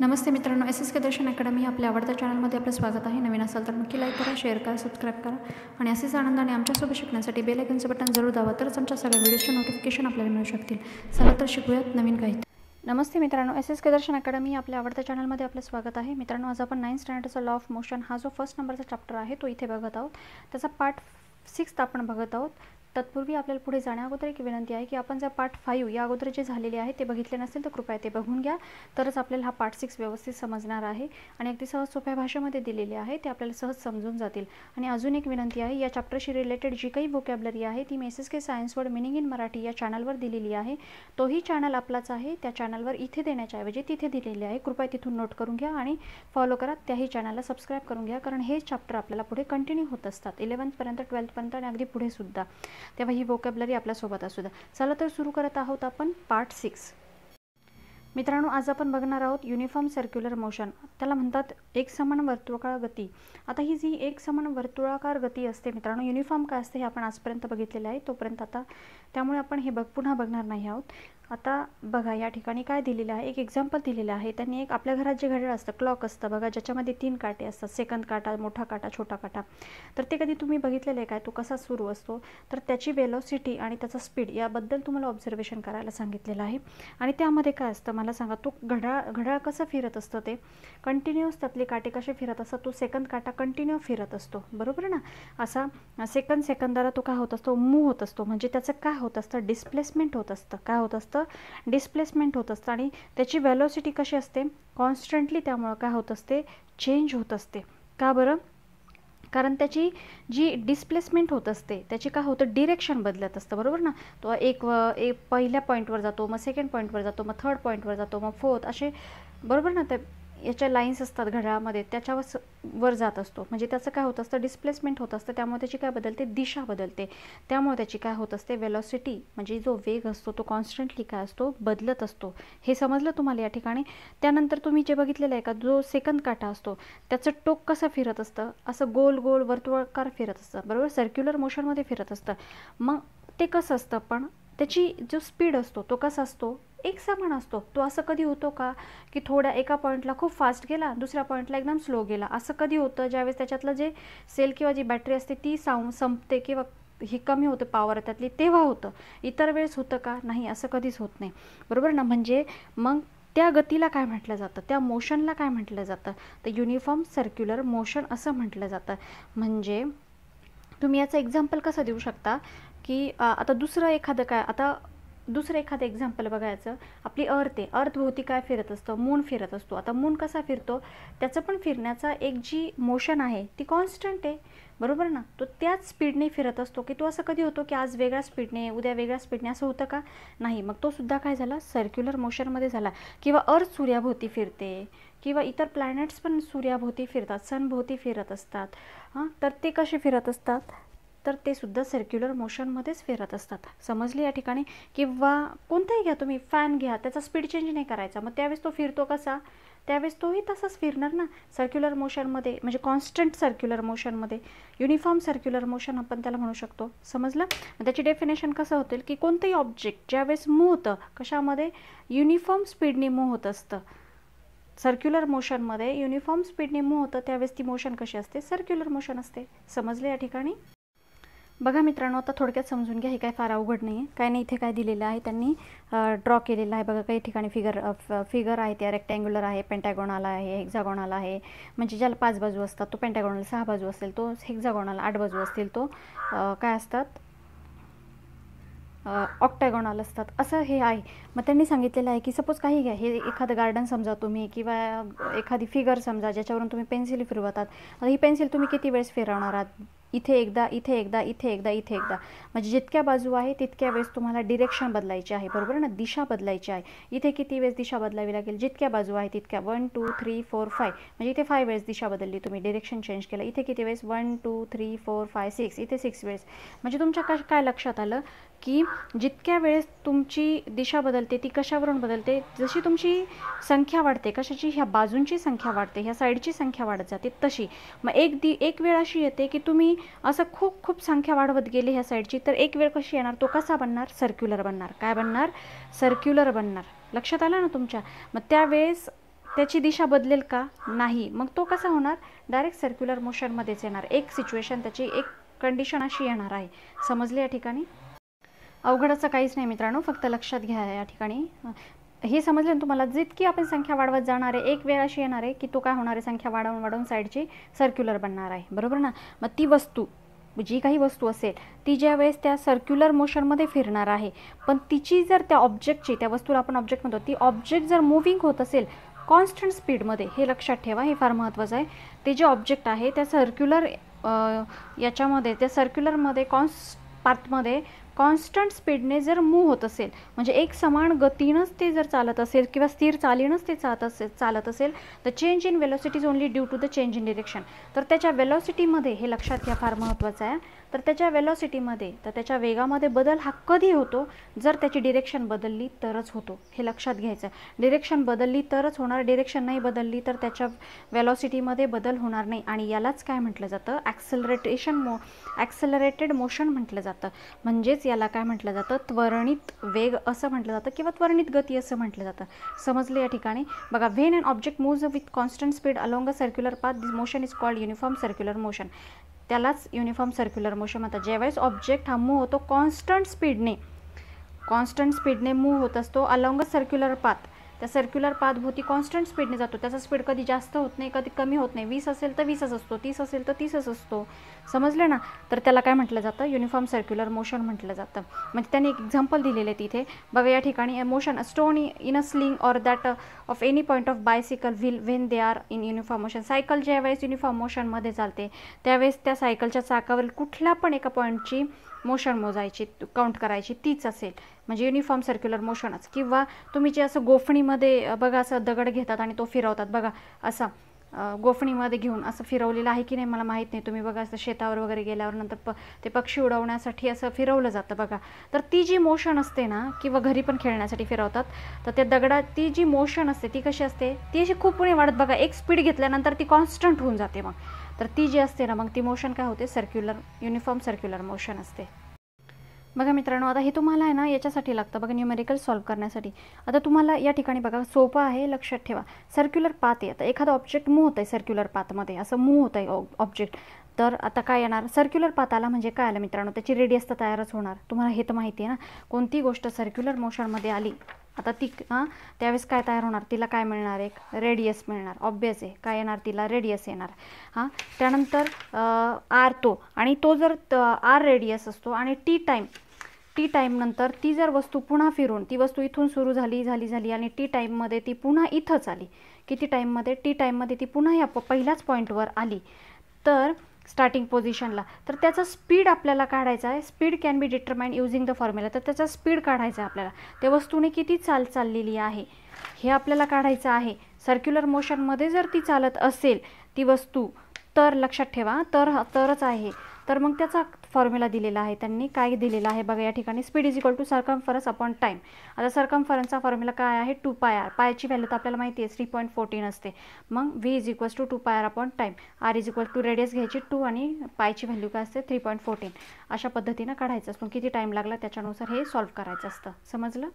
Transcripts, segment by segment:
नमस्ते मित्रांनो S S K Darshan academy आपल्या आवडत्या चॅनलमध्ये आपलं स्वागत आहे नवीन असाल तर नक्की लाईक करा शेअर करा सबस्क्राईब करा आणि असेच आनंदाने आमच्यासोबत शिकण्यासाठी बेलायकनचं बटन जरूर दावा तरच आमच्या सगळ्या व्हिडिओचे नोटिफिकेशन आपल्याला मिळू शकतील चला तर शिकूयात नवीन काही नमस्ते मित्रांनो S S K Darshan academy आपल्या आवडत्या चॅनलमध्ये आपलं स्वागत आहे मित्रांनो आज आपण नाईन स्टँडर्डचा लॉ ऑफ मोशन हा जो फर्स्ट नंबरचा चॅप्टर आहे तो इथे बघत आहोत त्याचा पार्ट सिक्स्थ आपण बघत आहोत तत्पूर्वी आपल्याला पुढे जाण्याअगोदर एक विनंती आहे की आपण जर पार्ट फाईव्ह या अगोदर जे झालेले आहे ते बघितले नसेल तर कृपया ते बघून घ्या तरच आपल्याला हा पार्ट सिक्स व्यवस्थित समजणार आहे आणि अगदी सहज सोप्या भाषेमध्ये दिलेले आहे ते आपल्याला सहज समजून जातील आणि अजून एक विनंती आहे या चॅप्टरशी रिलेटेड जी काही वोकॅबलरी आहे ती मेसेस के science word meaning in Marathi या चॅनलवर दिलेली आहे तोही चॅनल आपलाच आहे त्या चॅनलवर इथे देण्याच्याऐवजी तिथे दिलेले आहे कृपया तिथून नोट करून घ्या आणि फॉलो करा त्याही चॅनलला सबस्क्राईब करून घ्या कारण हे चॅप्टर आपल्याला पुढे कंटिन्यू होत असतात इलेवन्थपर्यंत ट्वेल्थपर्यंत आणि अगदी पुढे सुद्धा तेव्हा ही वोकॅबलरी आपल्यासोबत असू द्या चला तर सुरू करत आहोत आपण पार्ट सिक्स मित्रांनो आज आपण बघणार आहोत युनिफॉर्म सर्क्युलर मोशन त्याला म्हणतात एक समान वर्तुळाकार गती आता ही जी एक समान वर्तुळाकार गती असते मित्रांनो युनिफॉर्म काय असते हे आपण आजपर्यंत बघितलेलं आहे तोपर्यंत आता त्यामुळे आपण हे बघ पुन्हा बघणार नाही आहोत आता बघा या ठिकाणी काय दिलेलं आहे एक एक्झाम्पल दिलेलं आहे त्यांनी एक आपल्या घरात जे घड्याळ असतं क्लॉक असतं बघा ज्याच्यामध्ये तीन काटे असतात सेकंद काटा मोठा काटा छोटा काटा तर ते कधी तुम्ही बघितलेलं आहे काय तो कसा सुरू असतो तर त्याची वेलोसिटी आणि त्याचा स्पीड याबद्दल तुम्हाला ऑब्झर्वेशन करायला सांगितलेलं आहे आणि त्यामध्ये काय असतं मला सांगा तो घड्याळ घड्याळ कसं फिरत असतं ते कंटिन्युअस त्यातले काटे कसे फिरत असतात तो सेकंद काटा कंटिन्यू फिरत असतो बरोबर ना असा सेकंद सेकंदाला तो काय होत असतो मूव्ह होत असतो म्हणजे त्याचं काय होत असतं डिस्प्लेसमेंट होत असतं काय होत असतं डिस्प्लेसमेंट होत असतं आणि त्याची व्हॅलोसिटी कशी असते कॉन्स्टंटली त्यामुळं काय होत असते चेंज होत असते का बरं कारण त्याची जी डिस्प्लेसमेंट होत असते त्याची काय होतं डिरेक्शन बदलत असतं बरोबर ना तो एक व एक पहिल्या पॉईंटवर जातो मग सेकंड पॉईंटवर जातो मग थर्ड पॉईंटवर जातो मग फोर्थ असे बरोबर ना ते याच्या लाईन्स असतात घड्याळामध्ये त्याच्यावर वर जात असतो म्हणजे त्याचं काय होत असतं डिस्प्लेसमेंट होत असतं त्यामुळे त्याची काय बदलते दिशा बदलते त्यामुळे त्याची काय होत असते वेलॉसिटी म्हणजे जो वेग असतो तो कॉन्स्टंटली काय असतो बदलत असतो हे समजलं तुम्हाला या ठिकाणी त्यानंतर तुम्ही जे बघितलेलं आहे का जो सेकंद काटा असतो त्याचं टोक कसं फिरत असतं असं गोल गोल वर्तुळकार फिरत असतं बरोबर सर्क्युलर मोशनमध्ये फिरत असतं मग ते कसं असतं पण त्याची जो स्पीड असतो तो कसा असतो एक समान असतो तो असं कधी होतो का की थोड्या एका पॉईंटला खूप फास्ट गेला दुसऱ्या पॉईंटला एकदम स्लो गेला असं कधी होतं ज्यावेळेस त्याच्यातलं जे सेल किंवा जी बॅटरी असते ती साऊ संपते किंवा ही कमी होते पॉवर त्यातली तेव्हा होतं इतर वेळेस होतं का नाही असं कधीच होत नाही बरोबर ना म्हणजे मग त्या गतीला काय म्हटलं जातं त्या मोशनला काय म्हटलं जातं तर युनिफॉर्म सर्क्युलर मोशन असं म्हटलं जातं म्हणजे तुम्ही याचं एक्झाम्पल कसं देऊ शकता की आता दुसरं एखादं काय आता दुसरं एखादं एक्झाम्पल बघायचं आपली अर्थ आहे अर्थभोवती काय फिरत असतं मून फिरत असतो आता मून कसा फिरतो त्याचं पण फिरण्याचा एक जी मोशन आहे ती कॉन्स्टंट आहे बरोबर ना तो त्याच स्पीडने फिरत असतो की तो असं कधी होतो की आज वेगळ्या स्पीडने उद्या वेगळ्या स्पीडने असं होतं का नाही मग तो सुद्धा काय झाला सर्क्युलर मोशनमध्ये झाला किंवा अर्थ सूर्याभोवती फिरते किंवा इतर प्लॅनेट्स पण सूर्याभोवती फिरतात सनभोवती फिरत असतात हां तर ते कसे फिरत असतात तर ते सुद्धा सर्क्युलर मोशनमध्येच फिरत असतात समजले या ठिकाणी किंवा कोणताही घ्या तुम्ही फॅन घ्या त्याचा स्पीड चेंज नाही करायचा मग त्यावेळेस तो फिरतो कसा त्यावेळेस तोही तसाच फिरणार ना सर्क्युलर मोशनमध्ये म्हणजे कॉन्स्टंट सर्क्युलर मोशनमध्ये युनिफॉर्म सर्क्युलर मोशन आपण त्याला म्हणू शकतो समजलं त्याची डेफिनेशन कसं होतील की कोणतंही ऑब्जेक्ट ज्यावेळेस मूव होतं कशामध्ये युनिफॉर्म स्पीडने मूव होत असतं सर्क्युलर मोशनमध्ये युनिफॉर्म स्पीडने मूव होतं त्यावेळेस ती मोशन कशी असते सर्क्युलर मोशन असते समजले या ठिकाणी बघा मित्रांनो आता थोडक्यात समजून घ्या हे काय फार अवघड नाही आहे काय नाही इथे काय दिलेलं आहे त्यांनी ड्रॉ केलेलं आहे बघा काही ठिकाणी फिगर फिगर आहे त्या रेक्टँग्युलर आहे पेंटॅगॉनला आहे हेक्झागॉनल आहे म्हणजे ज्याला पाच बाजू असतात तो पेंटॅगॉनल सहा बाजू असेल तो हेक्झागॉनल आठ बाजू असतील तो काय असतात ऑक्टॅगॉनल असतात असं हे आहे मग त्यांनी सांगितलेलं आहे की सपोज काही घ्या हे एखादं गार्डन समजा तुम्ही किंवा एखादी फिगर समजा ज्याच्यावरून तुम्ही पेन्सिल फिरवतात ही पेन्सिल तुम्ही किती वेळेस फिरवणार आहात इथे एकदा इथे एकदा इथे एकदा इथे एकदा म्हणजे जितक्या बाजू आहे तितक्या वेळेस तुम्हाला डिरेक्शन बदलायची आहे बरोबर ना दिशा बदलायची आहे इथे किती वेळेस दिशा बदलावी लागेल जितक्या बाजू आहे तितक्या one two three four five म्हणजे इथे फाय वेळेस दिशा बदलली तुम्ही डिरेक्शन चेंज केलं इथे किती वेळेस one two three four five six इथे सिक्स वेळेस म्हणजे तुमच्या काय लक्षात आलं की जितक्या वेळेस तुमची दिशा बदलते ती कशावरून बदलते जशी तुमची संख्या वाढते कशाची ह्या बाजूंची संख्या वाढते ह्या साईडची संख्या वाढत जाते तशी मग एक दि एक वेळ अशी येते की तुम्ही असं खूप खूप संख्या वाढवत गेले ह्या साईडची तर एक वेळ कशी येणार तो कसा बनणार सर्क्युलर बनणार काय बनणार सर्क्युलर बनणार लक्षात आलं ना तुमच्या मग त्यावेळेस त्याची दिशा बदलेल का नाही मग तो कसा होणार डायरेक्ट सर्क्युलर मोशनमध्येच येणार एक सिच्युएशन त्याची एक कंडिशन अशी येणार आहे समजली या ठिकाणी अवघड असं काहीच नाही मित्रांनो फक्त लक्षात घ्या या ठिकाणी हे समजलं ना तुम्हाला जितकी आपण संख्या वाढवत जाणार आहे एक वेळ अशी येणार आहे की तो काय होणार आहे संख्या वाढवून वाढवून साईडची सर्क्युलर बनणार आहे बरोबर ना मग ती वस्तू जी काही वस्तू असेल ती ज्या वेळेस त्या सर्क्युलर मोशनमध्ये फिरणार आहे पण तिची जर त्या ऑब्जेक्टची त्या वस्तूला आपण ऑब्जेक्ट म्हणतो ती ऑब्जेक्ट जर मुव्हिंग होत असेल कॉन्स्टंट स्पीडमध्ये हे लक्षात ठेवा हे फार महत्त्वाचं आहे ते जे ऑब्जेक्ट आहे त्या सर्क्युलर याच्यामध्ये त्या सर्क्युलरमध्ये कॉन्स पार्थमध्ये कॉन्स्टंट स्पीडने जर मू होत असेल म्हणजे एक समान गतीनंच ते जर चालत असेल किंवा स्थिर चालीनंच ते चालत असेल चालत असेल तर change in velocity is only due to the change in direction तर त्याच्या वेलॉसिटीमध्ये हे लक्षात घ्या फार महत्त्वाचं आहे तर त्याच्या वेलॉसिटीमध्ये तर त्याच्या वेगामध्ये बदल हा कधी होतो जर त्याची डिरेक्शन बदलली तरच होतो हे लक्षात घ्यायचं डिरेक्शन बदलली तरच होणार डिरेक्शन नाही बदलली तर त्याच्या वेलॉसिटीमध्ये बदल होणार नाही आणि यालाच काय म्हटलं जातं ॲक्सलरेटेशन मो ॲक्सलरेटेड मोशन म्हटलं जातं म्हणजेच याला काय म्हटलं जातं त्वरणित वेग असं म्हटलं जातं किंवा त्वरणित गती असं म्हटलं जातं समजले या ठिकाणी बघा when and object moves with constant speed along a circular path this motion is called uniform circular motion त्यालाच युनिफॉर्म सर्क्युलर मोशन म्हणतात ज्यावेळेस ऑब्जेक्ट हा मूव होतो कॉन्स्टंट स्पीडने कॉन्स्टंट स्पीडने मूव होत असतो अलॉंग अ सर्क्युलर पाथ त्या सर्क्युलर पाथभोवती कॉन्स्टंट स्पीडने जातो त्याचा स्पीड कधी जास्त होत नाही कधी कमी होत नाही वीस असेल तर वीसच असतो तीस असेल तर तीसच असतो समजलं ना तर त्याला काय म्हटलं जातं युनिफॉर्म सर्क्युलर मोशन म्हटलं जातं म्हणजे त्यांनी एक एक्झाम्पल दिलेले तिथे बघा या ठिकाणी motion stone in a sling or that of any point of bicycle wheel when they are in uniform motion cycle ज्या वेळेस युनिफॉर्म मोशनमध्ये चालते त्यावेळेस त्या सायकलच्या चाकावरील कुठल्या पण एका पॉईंटची मोशन मोजायची काउंट करायची तीच असेल म्हणजे युनिफॉर्म सर्क्युलर मोशनच किंवा तुम्ही जे असं गोफणीमध्ये बघा असं दगड घेतात आणि तो फिरवतात बघा असा गोफणीमध्ये घेऊन असं फिरवलेलं आहे की नाही मला माहीत नाही तुम्ही बघा असं शेतावर वगैरे गेल्यावर नंतर प ते पक्षी उडवण्यासाठी असं फिरवलं जातं बघा तर ती जी मोशन असते ना किंवा घरी पण खेळण्यासाठी फिरवतात तर त्या दगडा ती जी मोशन असते ती कशी असते ती अशी खूप पुणे वाढत बघा एक स्पीड घेतल्यानंतर ती कॉन्स्टंट होऊन जाते मग तर ती जी असते ना मग ती मोशन काय होते सर्क्युलर युनिफॉर्म सर्क्युलर मोशन असते बघा मित्रांनो आता हे तुम्हाला आहे ना याच्यासाठी लागतं बघा न्यूमेरिकल सॉल्व करण्यासाठी आता तुम्हाला या ठिकाणी बघा सोपा आहे लक्षात ठेवा सर्क्युलर पात आहे आता एखादा ऑब्जेक्ट मूव्ह होत आहे सर्क्युलर पातमध्ये असं मूव्ह होत आहे ऑब्जेक्ट तर आता काय येणार सर्क्युलर आला म्हणजे काय आलं मित्रांनो त्याची रेडियस तर तयारच होणार तुम्हाला हे तर माहिती आहे ना कोणती गोष्ट सर्क्युलर मोशनमध्ये आली आता ती हां त्यावेळेस काय तयार होणार तिला काय मिळणार एक रेडियस मिळणार ऑब्वियस आहे काय येणार तिला रेडियस येणार हां त्यानंतर आर तो आणि तो जर आर रेडियस असतो आणि टी टाईम टी टाईमनंतर ती जर वस्तू पुन्हा फिरून ती वस्तू इथून सुरू झाली झाली झाली आणि टी टाईममध्ये ती पुन्हा इथंच आली किती टाईममध्ये टी टाईममध्ये ती पुन्हा या पहिल्याच पॉईंटवर आली तर स्टार्टिंग पोझिशनला तर त्याचा स्पीड आपल्याला काढायचा आहे speed can be determined using the formula तर त्याचा स्पीड काढायचा आहे आपल्याला त्या वस्तूने किती चाल चाललेली आहे हे आपल्याला काढायचं आहे सर्क्युलर मोशनमध्ये जर ती चालत असेल ती वस्तू तर लक्षात ठेवा तर तरच आहे तर मग त्याचा फॉर्म्युला दिलेला आहे त्यांनी काय दिलेला आहे बघा या ठिकाणी स्पीड इज इक्वल टू फरस अपॉन टाईम आता सरकम फरनचा फॉर्म्युला काय आहे टू पाय आर पायची व्हॅल्यू तर आपल्याला माहिती आहे थ्री पॉईंट फोर्टीन असते मग V is equal to two pi R upon time R is equal to radius घ्यायची टू आणि पायची व्हॅल्यू काय असते थ्री पॉईंट फोर्टीन अशा पद्धतीनं काढायचं असतो किती टाईम लागला त्याच्यानुसार हे सॉल्व्ह करायचं असतं समजलं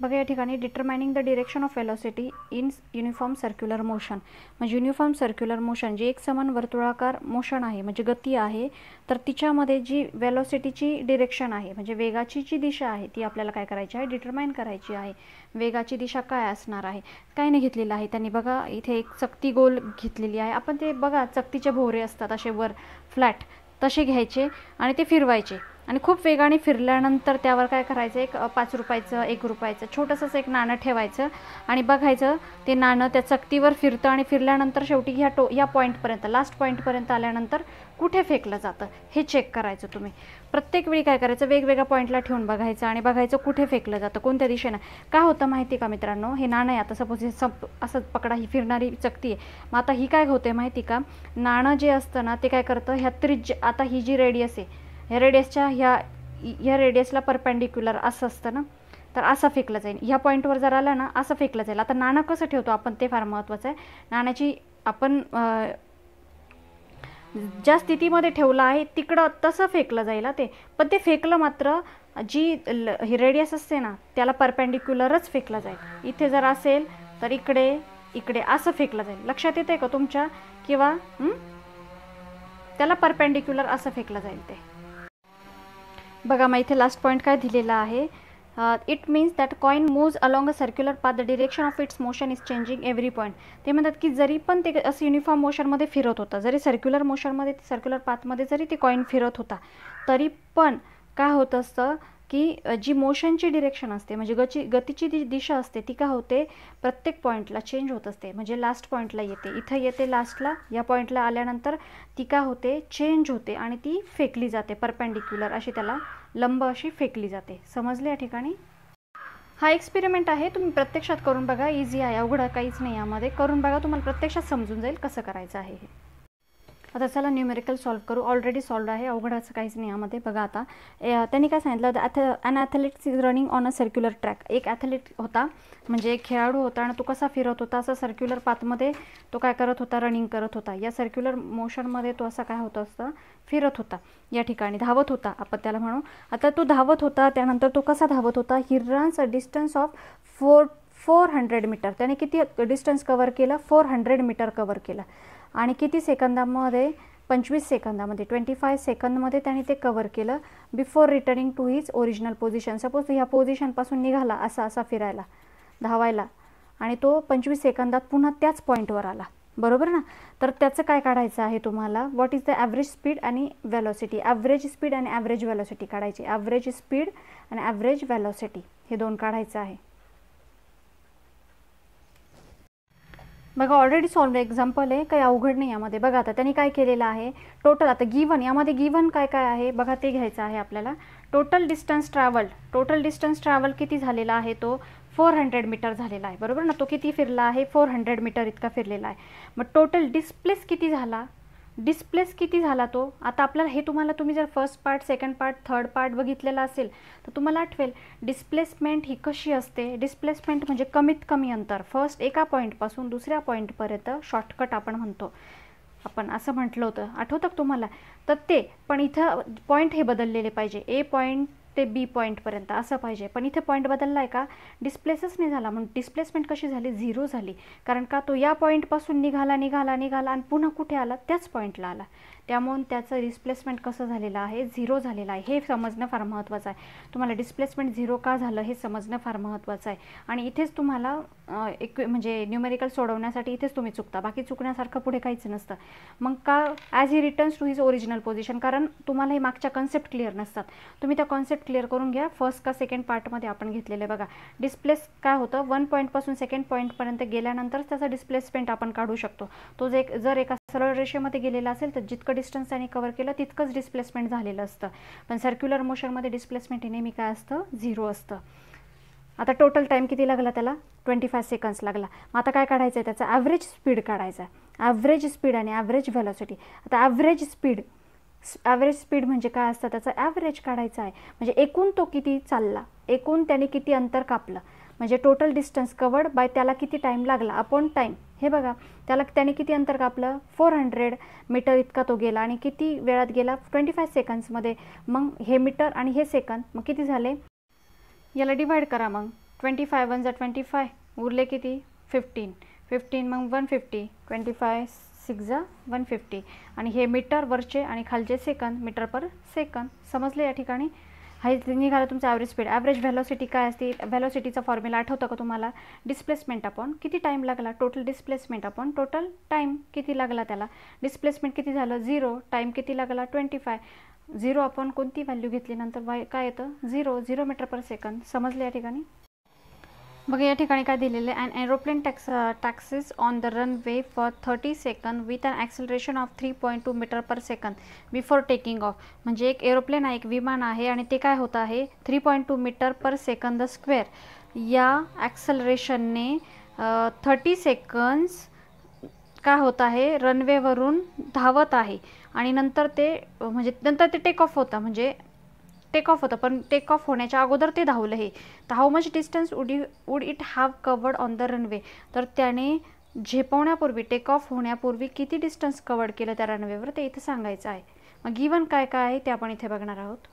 बघा या ठिकाणी determining the direction of velocity in uniform circular motion म्हणजे युनिफॉर्म सर्क्युलर मोशन जी एक समान वर्तुळाकार मोशन आहे म्हणजे गती आहे तर तिच्यामध्ये जी वेलॉसिटीची डिरेक्शन आहे म्हणजे वेगाची जी दिशा आहे ती आपल्याला काय करायची आहे डिटरमाईन करायची आहे वेगाची दिशा काय असणार आहे काय नाही घेतलेलं आहे त्यांनी बघा इथे एक चक्ती गोल घेतलेली आहे आपण ते बघा चक्तीचे भोवरे असतात असे वर फ्लॅट तसे घ्यायचे आणि ते फिरवायचे आणि खूप वेगाने फिरल्यानंतर त्यावर काय करायचं एक पाच रुपयाचं एक रुपयाचं छोटंसंच एक नाणं ठेवायचं आणि बघायचं ते नाणं त्या चकतीवर फिरतं आणि फिरल्यानंतर शेवटी ह्या टो या पॉईंटपर्यंत लास्ट पॉईंटपर्यंत आल्यानंतर कुठे फेकलं जातं हे चेक करायचं तुम्ही प्रत्येक वेळी काय करायचं वेगवेगळ्या पॉईंटला ठेवून बघायचं आणि बघायचं कुठे फेकलं जातं कोणत्या दिशेनं काय होतं माहिती का मित्रांनो हे नाणं आहे आता सपोज हे सप असं पकडा ही फिरणारी चकती आहे मग आता ही काय होते माहिती का नाणं जे असतं ना ते काय करतं ह्या त्रिज आता ही जी रेडियस आहे ह्या रेडियसच्या ह्या ह्या रेडियसला परपेंडिक्युलर असं असतं ना तर असं फेकलं जाईल ह्या पॉईंटवर जर आलं ना असं फेकलं जाईल आता नाणं कसं ठेवतो आपण ते फार महत्त्वाचं आहे नाण्याची आपण ज्या स्थितीमध्ये ठेवलं आहे तिकडं तसं फेकलं जाईल ते पण ते फेकलं मात्र जी ही रेडियस असते ना त्याला परपेंडिक्युलरच फेकलं जाईल इथे जर असेल तर इकडे इकडे असं फेकलं जाईल लक्षात येतं आहे का तुमच्या किंवा त्याला परपेंडिक्युलर असं फेकलं जाईल ते बघा मग इथे लास्ट पॉईंट काय दिलेला आहे it means that coin moves along a circular path the direction of its motion is changing every point ते म्हणतात की जरी पण ते असं युनिफॉर्म मोशनमध्ये फिरत होता जरी सर्क्युलर मोशनमध्ये सर्क्युलर पाथमध्ये जरी ते कॉईन फिरत होता तरी पण काय होत असतं की जी मोशनची डिरेक्शन असते म्हणजे गची गतीची जी दिशा असते ती का होते प्रत्येक पॉईंटला चेंज होत असते म्हणजे लास्ट पॉईंटला येते इथं येते लास्टला या पॉईंटला आल्यानंतर ती का होते चेंज होते आणि ती फेकली जाते परपेंडिक्युलर अशी त्याला लंब अशी फेकली जाते समजले या ठिकाणी हा एक्सपेरिमेंट आहे तुम्ही प्रत्यक्षात करून बघा इझी आहे अवघड काहीच नाही यामध्ये करून बघा तुम्हाला प्रत्यक्षात समजून जाईल कसं करायचं आहे हे आता चला न्यूमेरिकल सॉल्व करू ऑलरेडी सॉल्व आहे अवघड असं काहीच नाही यामध्ये बघा आता त्यांनी काय सांगितलं an athletes is running on a circular track एक ॲथलीट होता म्हणजे एक खेळाडू होता आणि तो कसा फिरत होता असा सर्क्युलर पाथमध्ये तो काय करत होता रनिंग करत होता या सर्क्युलर मोशनमध्ये तो असा काय होत असतं फिरत होता या ठिकाणी धावत होता आपण त्याला म्हणू आता तो धावत होता त्यानंतर तो कसा धावत होता he runs a distance of four four hundred metre त्याने किती डिस्टन्स कवर केला फोर हंड्रेड मीटर कवर केला आणि किती सेकंदामध्ये पंचवीस सेकंदामध्ये ट्वेंटी फाय सेकंदमध्ये त्याने ते कवर केलं before returning to his original position suppose ह्या पोझिशनपासून निघाला असा असा फिरायला धावायला आणि तो पंचवीस सेकंदात पुन्हा त्याच पॉईंटवर आला बरोबर ना तर त्याचं काय काढायचं आहे तुम्हाला what is the average speed आणि व्हॅलॉसिटी ॲव्हरेज स्पीड आणि ॲव्हरेज व्हॅलॉसिटी काढायची ॲव्हरेज स्पीड आणि ॲव्हरेज व्हॅलॉसिटी हे दोन काढायचं आहे बघा ऑलरेडी सॉल्व एक्झाम्पल आहे काही अवघड नाही यामध्ये बघा आता त्यांनी काय केलेलं आहे टोटल आता गिवन यामध्ये गिवन काय काय आहे बघा ते घ्यायचं आहे आपल्याला total distance travel total distance travel किती झालेला आहे तो फोर हंड्रेड मीटर झालेला आहे बरोबर ना तो किती फिरला आहे फोर हंड्रेड मीटर इतका फिरलेला आहे मग टोटल डिस्प्लेस किती झाला डिस्प्लेस किती झाला तो आता आपल्याला हे तुम्हाला तुम्ही जर first part second part third part बघितलेला असेल तर तुम्हाला आठवेल डिस्प्लेसमेंट ही कशी असते डिस्प्लेसमेंट म्हणजे कमीत कमी अंतर फर्स्ट एका पॉईंटपासून दुसऱ्या पॉईंटपर्यंत शॉर्टकट आपण म्हणतो आपण असं म्हटलं होतं आठवतं तुम्हाला तर ते पण इथं पॉईंट हे बदललेले पाहिजे ए पॉईंट ते बी पॉईंटपर्यंत असं पाहिजे पण इथे पॉईंट बदलला आहे का डिस्प्लेसच नाही झाला म्हणून डिस्प्लेसमेंट कशी झाली झिरो झाली कारण का तो या पॉईंटपासून निघाला निघाला निघाला आणि पुन्हा कुठे आला त्याच पॉईंटला आला त्यामुळं त्याचं रिस्प्लेसमेंट कसं झालेलं आहे झिरो झालेलं आहे हे समजणं फार महत्त्वाचं आहे तुम्हाला डिस्प्लेसमेंट झिरो का झालं हे समजणं फार महत्त्वाचं आहे आणि इथेच तुम्हाला एक म्हणजे न्यूमेरिकल सोडवण्यासाठी इथेच तुम्ही चुकता बाकी चुकण्यासारखं पुढे काहीच नसतं मग का as he returns to his original position कारण तुम्हाला हे मागच्या कॉन्सेप्ट क्लिअर नसतात तुम्ही त्या कॉन्सेप्ट क्लिअर करून घ्या फर्स्ट का सेकंड पार्टमध्ये आपण घेतलेलं बघा डिस्प्लेस काय होतं वन पॉईंटपासून सेकंड पॉईंटपर्यंत गेल्यानंतर त्याचा डिस्प्लेसमेंट आपण काढू शकतो तो जे जर एका सरळ रेषेमध्ये गेलेला असेल तर जितकं डिस्टन्स त्याने कवर केलं तितकंच डिस्प्लेसमेंट झालेलं असतं पण सर्क्युलर मोशनमध्ये डिस्प्लेसमेंट हे नेहमी काय असतं झिरो असतं आता टोटल टाईम किती लागला त्याला ट्वेंटी फाय सेकंड्स लागला मग आता काय काढायचं आहे त्याचा ॲव्हरेज स्पीड काढायचा आहे ॲव्हरेज स्पीड आणि ॲव्हरेज व्हॅलॉसिटी आता ॲव्हरेज स्पीड ॲव्हरेज स्पीड म्हणजे काय असतं त्याचा ॲव्हरेज काढायचा आहे म्हणजे एकूण तो किती चालला एकूण त्याने किती अंतर कापलं म्हणजे टोटल डिस्टन्स कवर्ड बाय त्याला किती टाईम लागला अपॉन टाईम हे बघा त्याला त्याने किती अंतर कापलं फोर हंड्रेड मीटर इतका तो गेला आणि किती वेळात गेला ट्वेंटी फाय सेकंड्समध्ये मग हे मीटर आणि हे सेकंद मग किती झाले याला डिवाईड करा मग ट्वेंटी फाय वन जा ट्वेंटी फाय उरले किती फिफ्टीन फिफ्टीन मग one fifty twenty five six जा वन फिफ्टी आणि हे मीटर वरचे आणि खालचे सेकंद मीटर पर सेकंद समजले या ठिकाणी हाय निघाला तुमचा ॲव्हरेज स्पीड ॲव्हरेज व्हॅलॉसिटी काय असते व्हॅलॉसिटीचा फॉर्म्युला आठवतं का तुम्हाला डिस्प्लेसमेंट आपण किती टाईम लागला टोटल डिस्प्लेसमेंट आपण टोटल टाईम किती लागला त्याला डिस्प्लेसमेंट किती झालं झिरो टाईम किती लागला ट्वेंटी फाय झिरो आपण कोणती व्हॅल्यू घेतली नंतर वाय काय येतं zero zero metre per second समजले या ठिकाणी बघा या ठिकाणी काय दिलेलं आहे and aeroplane tax taxies on the runway for thirty second with an acceleration of three point two metre per second before taking off म्हणजे एक एरोप्लेन आहे एक विमान आहे आणि ते काय होत आहे three point two metre per second square या ॲक्सलरेशनने थर्टी सेकंड्स काय होत आहे रनवेवरून धावत आहे आणि नंतर ते म्हणजे नंतर ते टेक ऑफ होतं म्हणजे टेक ऑफ होतं पण टेक ऑफ होण्याच्या अगोदर ते धावलं हे तर how much distance would would it have covered on the runway तर त्याने झेपवण्यापूर्वी टेक ऑफ होण्यापूर्वी किती डिस्टन्स कवर्ड केलं त्या रनवेवर ते इथे सांगायचं आहे मग गिवन काय काय आहे ते आपण इथे बघणार आहोत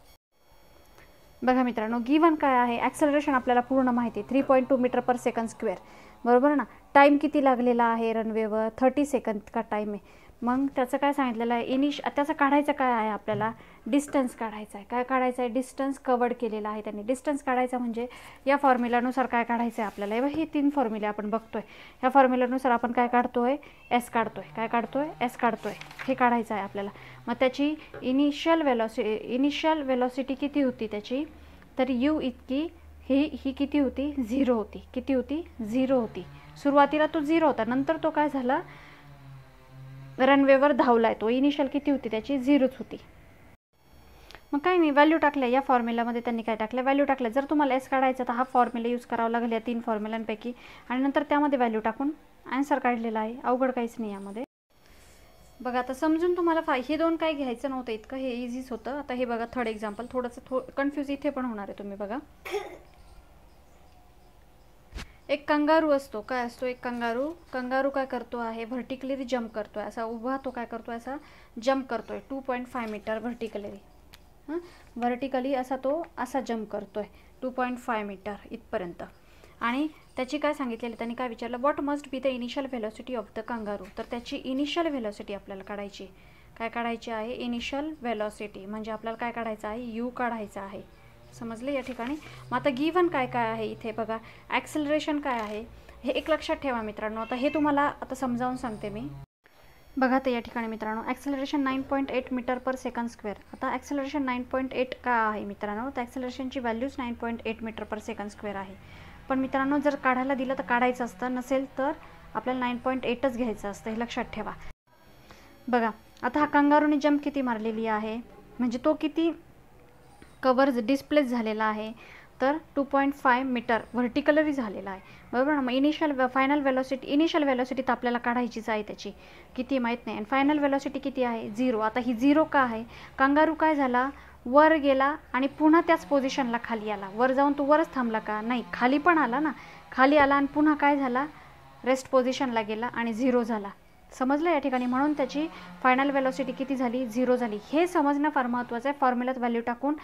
बघा मित्रांनो गिवन काय आहे ॲक्सलरेशन आपल्याला पूर्ण माहिती three point two metre per second square बरोबर ना टाईम किती लागलेला आहे रनवेवर थर्टी सेकंद का टाईम आहे मग त्याचं काय सांगितलेलं आहे इनिश त्याचं काढायचं काय आहे आपल्याला डिस्टन्स काढायचा आहे काय काढायचं आहे डिस्टन्स कवर्ड केलेला आहे त्यांनी डिस्टन्स काढायचा म्हणजे या फॉर्म्युलानुसार काय काढायचं आहे आपल्याला हे तीन फॉर्म्युले आपण बघतोय आहे ह्या फॉर्म्युलानुसार आपण काय काढतो आहे एस काढतो काय काढतो आहे एस काढतो हे काढायचं आहे आपल्याला मग त्याची इनिशियल वेलॉसि इनिशियल वेलॉसिटी किती होती त्याची तर यू इतकी ही ही किती होती झिरो होती किती होती झिरो होती सुरुवातीला तो झिरो होता नंतर तो काय झाला रनवेवर धावलाय तो इनिशियल किती होती त्याची झिरोच होती मग काय नाही व्हॅल्यू टाकल्या या फॉर्म्युलामध्ये त्यांनी काय टाकलं व्हॅल्यू टाकल्या जर तुम्हाला एस काढायचं तर हा फॉर्म्युला यूज करावा लागेल या तीन फॉर्म्युलांपैकी आणि नंतर त्यामध्ये व्हॅल्यू टाकून आन्सर काढलेला आहे अवघड काहीच नाही यामध्ये बघा आता समजून तुम्हाला फाय हे दोन काय घ्यायचं नव्हतं इतकं हे इझीच होतं आता हे बघा थर्ड एक्झाम्पल थोडंसं थो कन्फ्यूज इथे पण होणार आहे तुम्ही बघा एक कंगारू असतो काय असतो एक कंगारू कंगारू काय करतो आहे व्हर्टिकली जम्प करतो आहे असा उभा तो काय करतो आहे असा जम्प करतो आहे two point five metre vertically हां व्हर्टिकली असा तो असा जम्प करतो आहे टू पॉईंट फाय मीटर इथपर्यंत आणि त्याची काय सांगितलेली त्यांनी काय विचारलं what must be the initial velocity of the kangaroo तर त्याची इनिशियल व्हेलॉसिटी आपल्याला काढायची काय काढायची आहे इनिशियल व्हेलॉसिटी म्हणजे आपल्याला काय काढायचं आहे यू काढायचं आहे समजले या ठिकाणी मग आता गिवन काय काय आहे इथे बघा ॲक्सिलरेशन काय आहे हे एक लक्षात ठेवा मित्रांनो आता हे तुम्हाला आता समजावून सांगते मी बघा ते या ठिकाणी मित्रांनो acceleration nine point eight metre per second square आता ॲक्सेलरेशन नाईन पॉईंट एट का आहे मित्रांनो तर ॲक्सिलरेशनची values nine point eight metre per second square आहे पण मित्रांनो जर काढायला दिलं तर काढायचं असतं नसेल तर आपल्याला नाईन पॉईंट एटच घ्यायचं असतं हे लक्षात ठेवा बघा आता हा कंगारूने जंप किती मारलेली आहे म्हणजे तो किती कव्हर्स डिस्प्लेस झालेला आहे तर two point five metre vertically झालेला आहे बरोबर ना मग इनिशियल व फायनल वेलॉसिटी इनिशियल वेलॉसिटी तर आपल्याला काढायचीच आहे त्याची किती माहीत नाही आणि फायनल वेलॉसिटी किती आहे झिरो आता ही झिरो का आहे कांगारू काय झाला वर गेला आणि पुन्हा त्याच पोझिशनला खाली आला वर जाऊन तो वरच थांबला का नाही खाली पण आला ना खाली आला आणि पुन्हा काय झाला रेस्ट पोझिशनला गेला आणि झिरो झाला समजलं या ठिकाणी म्हणून त्याची फायनल वेलोसिटी किती झाली झिरो झाली हे समजणं फार महत्त्वाचं आहे फॉर्म्युलात व्हॅल्यू टाकून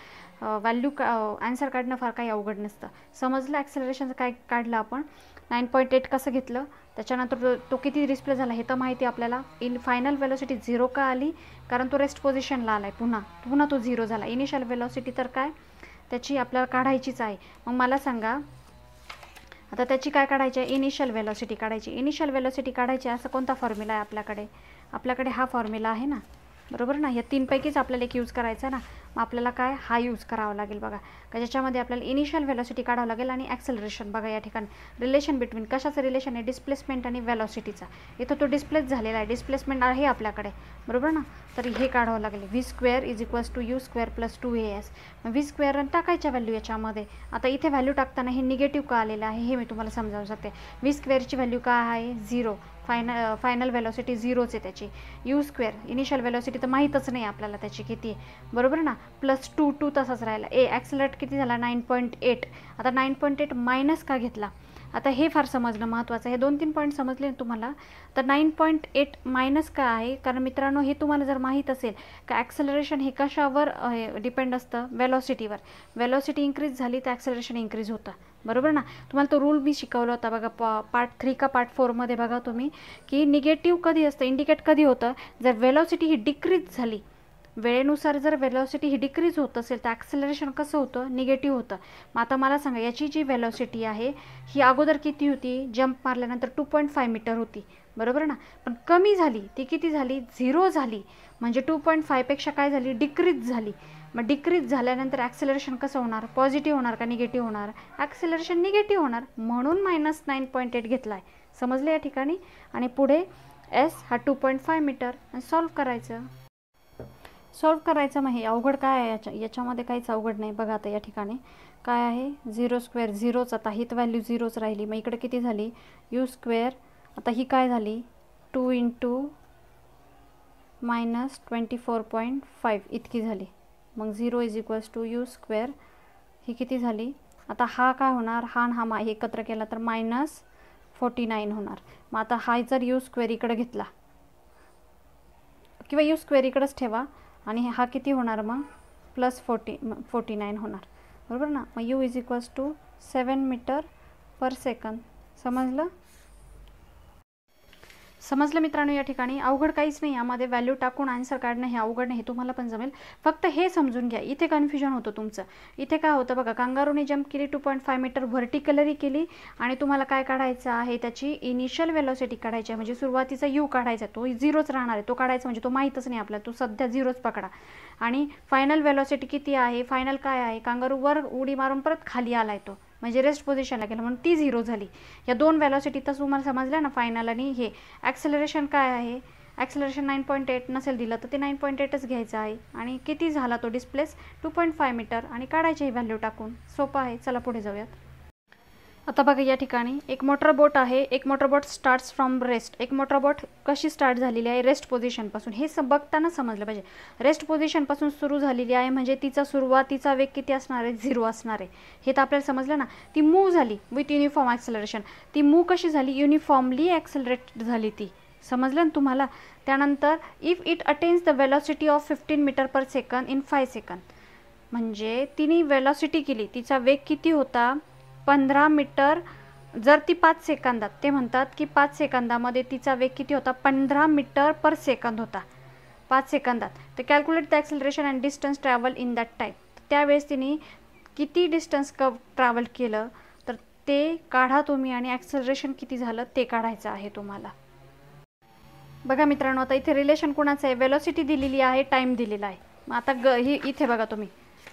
व्हॅल्यू का ॲन्सर काढणं फार काही अवघड नसतं समजलं ॲक्सेलरेशन काय काढलं आपण नाईन पॉईंट एट कसं घेतलं त्याच्यानंतर तो किती डिस्प्ले झाला हे तर माहिती आपल्याला इन फायनल वेलोसिटी झिरो का आली कारण तो रेस्ट पोझिशनला आला आहे पुन्हा पुन्हा तो झिरो झाला इनिशियल वेलोसिटी तर काय त्याची आपल्याला काढायचीच आहे मग मला सांगा आता त्याची काय काढायची आहे इनिशियल वेलॉसिटी काढायची इनिशियल वेलॉसिटी काढायची असं कोणता फॉर्म्युला आहे आपल्याकडे आपल्याकडे हा फॉर्म्युला आहे ना बरोबर ना या तीनपैकीच आपल्याला एक यूज करायचा ना मग आपल्याला काय हा यूज करावा लागेल बघा का ज्याच्यामध्ये आपल्याला इनिशियल व्हॅलॉसिटी काढावं लागेल आणि ॲक्सेलरेशन बघा या ठिकाणी रिलेशन बिटवीन कशाचं रिलेशन आहे डिस्प्लेसमेंट आणि व्हॅलॉसिटीचा इथं तो डिस्प्लेस झालेला आहे डिस्प्लेसमेंट आहे आपल्याकडे बरोबर ना तर हे काढावं लागेल V square is equals to U square plus two A S V square टाकायच्या व्हॅल्यू याच्यामध्ये आता इथे व्हॅल्यू टाकताना हे निगेटिव्ह का आलेलं आहे हे मी तुम्हाला समजावून शकते व्ही स्क्वेअरची व्हॅल्यू काय आहे झिरो फायनल फायनल व्हॅलॉसिटी झिरोच आहे त्याची यू स्क्वेअर इनिशियल व्हॅलॉसिटी तर माहीतच नाही आपल्याला त्याची किती बरोबर ना प्लस टू टू तसाच राहिला ए ॲक्सलरेट किती झाला नाईन पॉईंट एट आता नाईन पॉईंट एट मायनस का घेतला आता हे फार समजणं महत्त्वाचं हे दोन तीन पॉईंट समजले तुम्हाला तर नाईन पॉईंट एट मायनस का आहे कारण मित्रांनो हे तुम्हाला जर माहीत असेल का ॲक्सलरेशन हे कशावर डिपेंड असतं वेलॉसिटीवर वेलॉसिटी इन्क्रीज झाली तर ॲक्सलरेशन इन्क्रीज होतं बरोबर ना तुम्हाला तो रूल मी शिकवला होता बघा पार्ट थ्री का पार्ट फोरमध्ये बघा तुम्ही की निगेटिव्ह कधी असतं इंडिकेट कधी होतं जर वेलॉसिटी ही डिक्रीज झाली वेळेनुसार जर व्हेलॉसिटी ही डिक्रीज होत असेल तर ॲक्सेलरेशन कसं होतं निगेटिव्ह होतं मग आता मला सांगा याची जी व्हेलॉसिटी आहे ही अगोदर किती होती जंप मारल्यानंतर टू पॉईंट फाय मीटर होती बरोबर ना पण कमी झाली ती किती झाली झिरो झाली म्हणजे टू पॉईंट फायपेक्षा काय झाली डिक्रीज झाली मग डिक्रीज झाल्यानंतर ॲक्सेलरेशन कसं होणार पॉझिटिव्ह होणार का निगेटिव्ह होणार ॲक्सेलरेशन निगेटिव्ह होणार म्हणून मायनस नाईन पॉईंट एट घेतला आहे समजले या ठिकाणी आणि पुढे एस हा टू पॉईंट फाय मीटर आणि सॉल्व्ह करायचं सॉल्व करायचं नाही अवघड काय आहे याच्या याच्यामध्ये काहीच अवघड नाही बघा आता या ठिकाणी काय आहे झिरो स्क्वेअर झिरोच आता ही व्हॅल्यू झिरोच राहिली मग इकडे किती झाली यू स्क्वेअर आता ही काय झाली two into minus twenty four point five इतकी झाली मग zero is equals to U square ही किती झाली आता हा काय होणार हा हा मा एकत्र केला तर मायनस फोर्टी नाईन होणार मग आता हा जर यू स्क्वेअर इकडे घेतला किंवा यू स्क्वेअर इकडेच ठेवा आणि हा किती होणार मग प्लस फोर्टी फोर्टी नाईन होणार बरोबर ना मग U is equals to seven metre per second समजलं समजलं मित्रांनो या ठिकाणी अवघड काहीच नाही यामध्ये व्हॅल्यू टाकून आन्सर काढणं हे अवघड नाही तुम्हाला पण जमेल फक्त हे समजून घ्या इथे कन्फ्युजन होतं तुमचं इथे काय होतं बघा कांगारूने जंप केली two point five metre vertically केली आणि तुम्हाला काय काढायचं आहे त्याची इनिशियल व्हॅलॉसिटी काढायची आहे म्हणजे सुरुवातीचा यू काढायचा तो झिरोच राहणार आहे तो काढायचा म्हणजे तो माहीतच नाही आपला तो सध्या झिरोच पकडा आणि फायनल व्हॅलॉसिटी किती आहे फायनल काय आहे कांगारू वर उडी मारून परत खाली आलाय तो म्हणजे रेस्ट पोझिशनला गेलं म्हणून ती झिरो झाली या दोन व्हॅलॉसिटी तर तुम्हाला समजल्या ना फायनल आणि हे ॲक्सलरेशन काय आहे ॲक्सलरेशन नाईन पॉईंट एट नसेल दिलं तर ते नाईन पॉईंट एटच घ्यायचं आहे आणि किती झाला तो displace two point five metre आणि काढायची ही व्हॅल्यू टाकून सोपं आहे चला पुढे जाऊयात आता बघा या ठिकाणी एक मोटर बोट आहे एक motor boat starts from rest एक मोटर बोट कशी स्टार्ट झालेली आहे रेस्ट पोझिशनपासून हे बघताना समजलं पाहिजे रेस्ट पोझिशनपासून सुरू झालेली आहे म्हणजे तिचा सुरुवातीचा वेग किती असणार आहे झिरो असणार आहे हे तर आपल्याला समजलं ना ती मूव झाली विथ युनिफॉर्म ॲक्सलरेशन ती मूव कशी झाली युनिफॉर्मली ॲक्सलरेट झाली ती समजलं ना तुम्हाला त्यानंतर if it attains the velocity of fifteen metre per second in five second म्हणजे तिने वेलॉसिटी केली तिचा वेग किती होता पंधरा मीटर जर ती पाच सेकंदात ते म्हणतात की पाच सेकंदामध्ये तिचा वेग किती होता पंधरा मीटर पर सेकंद होता पाच सेकंदात तर calculate the acceleration and distance travel in that time त्यावेळेस तिने किती डिस्टन्स क ट्रॅव्हल केलं तर ते काढा तुम्ही आणि ॲक्सिलरेशन किती झालं ते काढायचं आहे तुम्हाला बघा मित्रांनो आता इथे रिलेशन कुणाचं आहे वेलॉसिटी दिलेली आहे टाईम दिलेला आहे मग आता ग ही इथे बघा तुम्ही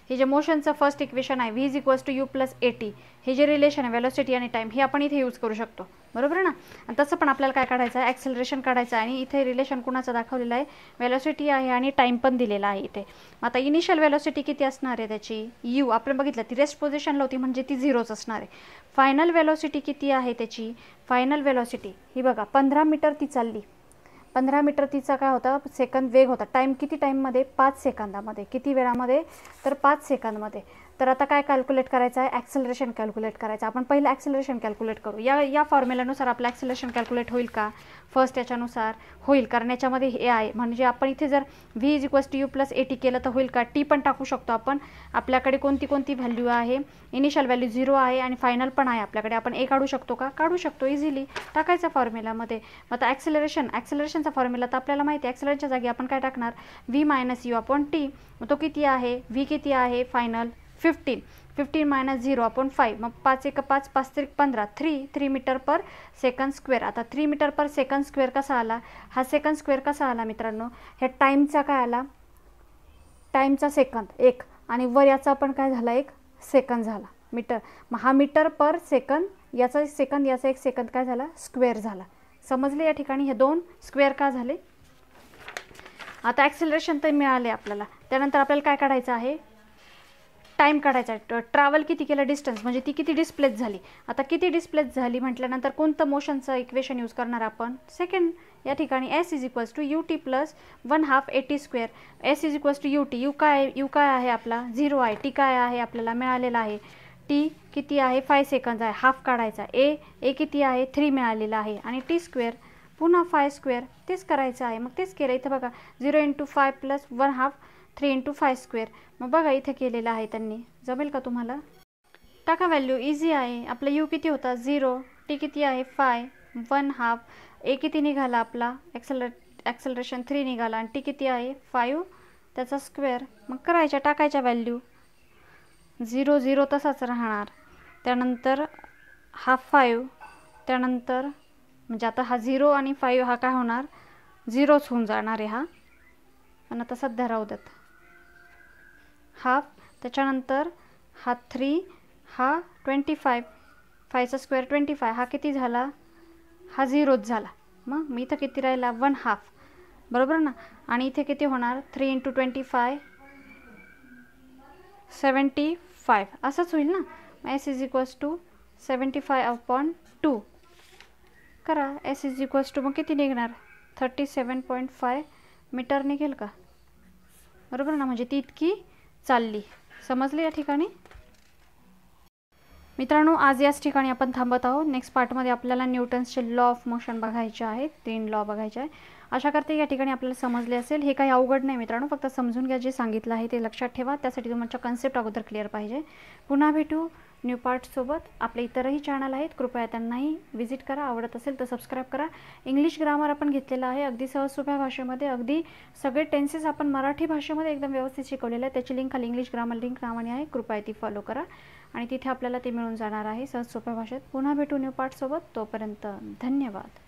हे जे मोशनचं फर्स्ट इक्वेशन आहे V is equals to U plus T हे जे रिलेशन आहे वेलोसिटी आणि टाईम हे आपण इथे यूज करू शकतो बरोबर ना आणि तसं पण आपल्याला काय काढायचं आहे ॲक्सेलरेशन काढायचं आहे आणि इथे रिलेशन कुणाचं दाखवलेलं आहे वेलोसिटी आहे आणि टाईम पण दिलेला आहे इथे आता इनिशियल वेलोसिटी किती असणार आहे त्याची यू आपण बघितलं ती रेस्ट पोझिशनला होती म्हणजे ती झिरोच असणार आहे फायनल वेलोसिटी किती आहे त्याची फायनल वेलोसिटी ही बघा पंधरा मीटर ती चालली पंधरा मीटर तिचा काय होता सेकंद वेग होता टाईम किती टाईममध्ये पाच सेकंदामध्ये किती वेळामध्ये तर पाच सेकंदमध्ये तर आता काय कॅल्क्युलेट करायचं आहे ॲक्सेलरेशन कॅल्क्युलेट करायचं आपण पहिलं ॲक्सेलरेशन कॅल्क्युलेट करू या या फॉर्म्युलानुसार आपलं ॲक्सेलरेशन कॅल्क्युलेट होईल का फर्स्ट याच्यानुसार होईल कारण याच्यामध्ये हे आहे म्हणजे आपण इथे जर V is equals T U plus A T केलं तर होईल का टी पण टाकू शकतो आपण आपल्याकडे कोणती कोणती व्हॅल्यू आहे इनिशियल व्हॅल्यू झिरो आहे आणि फायनल पण आहे आपल्याकडे आपण ए काढू शकतो का काढू शकतो इझिली टाकायचा फॉर्म्युलामध्ये मग आता ॲक्सेलरेशन ॲक्सेलरेशनचा फॉर्म्युला तर आपल्याला माहिती आहे ॲक्सेलरेशनच्या जागी आपण काय टाकणार V minus U upon T तो किती आहे व्ही किती आहे final fifteen fifteen minus zero आपण फाईव्ह मग पाच एक पाच पाच त्रिक पंधरा three three metre per second square आता three metre per second square कसा आला हा सेकंड स्क्वेअर कसा आला मित्रांनो हे टाईमचा काय आला टाईमचा सेकंद एक आणि वर याचा पण काय झाला एक सेकंद झाला मीटर मग हा मीटर पर सेकंद याचा एक सेकंद याचा एक सेकंद काय झाला स्क्वेअर झाला समजले या ठिकाणी हे दोन स्क्वेअर का झाले आता ॲक्सिलरेशन तर मिळाले आपल्याला त्यानंतर आपल्याला काय काढायचं आहे टाइम काढायचा ट्रॅव्हल किती केलं डिस्टन्स म्हणजे ती किती डिस्प्लेस झाली आता किती डिस्प्लेस झाली म्हटल्यानंतर कोणतं मोशनचं इक्वेशन यूज करणार आपण सेकंड या ठिकाणी S is equals to U T plus one half A T square S is equals to U T U काय यू काय आहे आपला झिरो आहे टी काय आहे आपल्याला मिळालेला आहे टी किती आहे फाय सेकंद आहे हाफ काढायचा ए ए किती आहे थ्री मिळालेला आहे आणि टी स्क्वेअर पुन्हा फाय स्क्वेअर तेच करायचं आहे मग तेच केलं इथं बघा zero into five plus one half three into five square मग बघा इथे केलेलं आहे त्यांनी जमेल का तुम्हाला टाका व्हॅल्यू इझी आहे आपला यू किती होता झिरो टी किती आहे फाय वन हाफ ए किती निघाला आपला ॲक्सलर ॲक्सलरेशन थ्री निघाला आणि टी किती आहे फायू त्याचा स्क्वेअर मग करायच्या टाकायच्या व्हॅल्यू झिरो झिरो तसाच राहणार त्यानंतर हाफ फायू त्यानंतर म्हणजे आता हा झिरो आणि फाईव्ह हा काय होणार झिरोच होऊन जाणार आहे हा पण आता सध्या राहू देत हाफ त्याच्यानंतर हा थ्री हा ट्वेंटी फाय फायचा स्क्वेअर ट्वेंटी फाय हा किती झाला हा झिरोच झाला मग मी इथं किती राहिला वन हाफ बरोबर ना आणि इथे किती होणार three into twenty five seventy five असंच होईल ना S is equals to seventy five upon two करा एस इज इक्वल्स टू मग किती निघणार thirty seven point five metre निघेल का बरोबर ना म्हणजे ती इतकी चालली समजले या ठिकाणी मित्रांनो आज याच ठिकाणी आपण थांबत आहोत नेक्स्ट पार्टमध्ये आपल्याला न्यूटन्सचे लॉ ऑफ मोशन बघायचे आहेत तीन लॉ बघायचे आहे अशा करते या ठिकाणी आपल्याला समजले असेल हे काही अवघड नाही मित्रांनो फक्त समजून घ्या जे सांगितलं आहे ते लक्षात ठेवा त्यासाठी तुमच्या कन्सेप्ट अगोदर क्लिअर पाहिजे पुन्हा भेटू न्यू पार्टसोबत आपले इतरही चॅनल आहेत कृपया त्यांनाही व्हिजिट करा आवडत असेल तर सबस्क्राईब करा इंग्लिश ग्रामर आपण घेतलेला आहे अगदी सहज सोप्या भाषेमध्ये अगदी सगळे टेन्सेस आपण मराठी भाषेमध्ये एकदम व्यवस्थित शिकवलेलं आहे त्याची लिंक खाली इंग्लिश ग्रामर लिंक नावाने आहे कृपया ती फॉलो करा आणि तिथे आपल्याला ते मिळून जाणार आहे सहज सोप्या भाषेत पुन्हा भेटू न्यू पार्टसोबत तोपर्यंत धन्यवाद